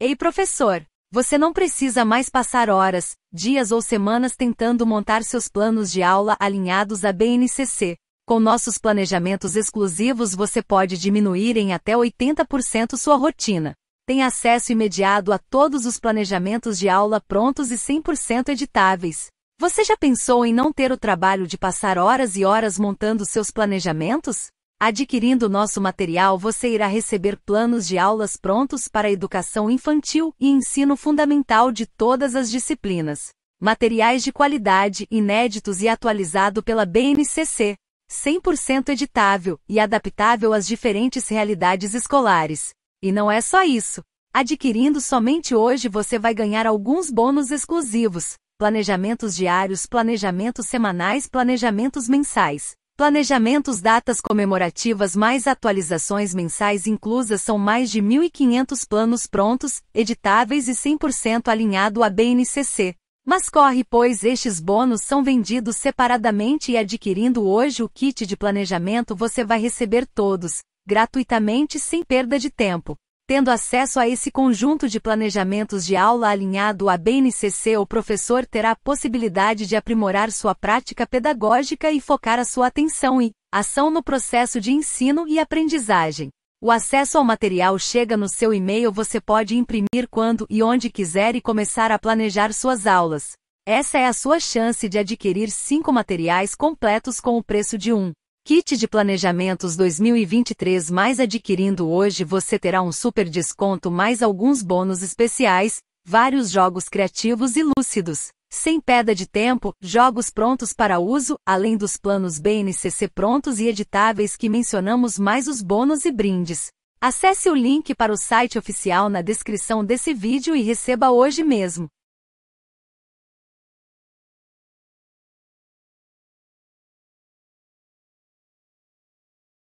Ei, professor! Você não precisa mais passar horas, dias ou semanas tentando montar seus planos de aula alinhados à BNCC. Com nossos planejamentos exclusivos, você pode diminuir em até 80% sua rotina. Tem acesso imediato a todos os planejamentos de aula prontos e 100% editáveis. Você já pensou em não ter o trabalho de passar horas e horas montando seus planejamentos? Adquirindo nosso material, você irá receber planos de aulas prontos para educação infantil e ensino fundamental de todas as disciplinas. Materiais de qualidade, inéditos e atualizado pela BNCC. 100% editável e adaptável às diferentes realidades escolares. E não é só isso. Adquirindo somente hoje você vai ganhar alguns bônus exclusivos: planejamentos diários, planejamentos semanais, planejamentos mensais. Planejamentos datas comemorativas mais atualizações mensais inclusas são mais de 1.500 planos prontos, editáveis e 100% alinhado à BNCC. Mas corre pois estes bônus são vendidos separadamente e adquirindo hoje o kit de planejamento você vai receber todos, gratuitamente sem perda de tempo. Tendo acesso a esse conjunto de planejamentos de aula alinhado à BNCC, o professor terá a possibilidade de aprimorar sua prática pedagógica e focar a sua atenção e ação no processo de ensino e aprendizagem. O acesso ao material chega no seu e-mail, você pode imprimir quando e onde quiser e começar a planejar suas aulas. Essa é a sua chance de adquirir cinco materiais completos com o preço de um. Kit de Planejamentos 2023 mais adquirindo hoje você terá um super desconto mais alguns bônus especiais, vários jogos criativos e lúcidos. Sem perda de tempo, jogos prontos para uso, além dos planos BNCC prontos e editáveis que mencionamos mais os bônus e brindes. Acesse o link para o site oficial na descrição desse vídeo e receba hoje mesmo.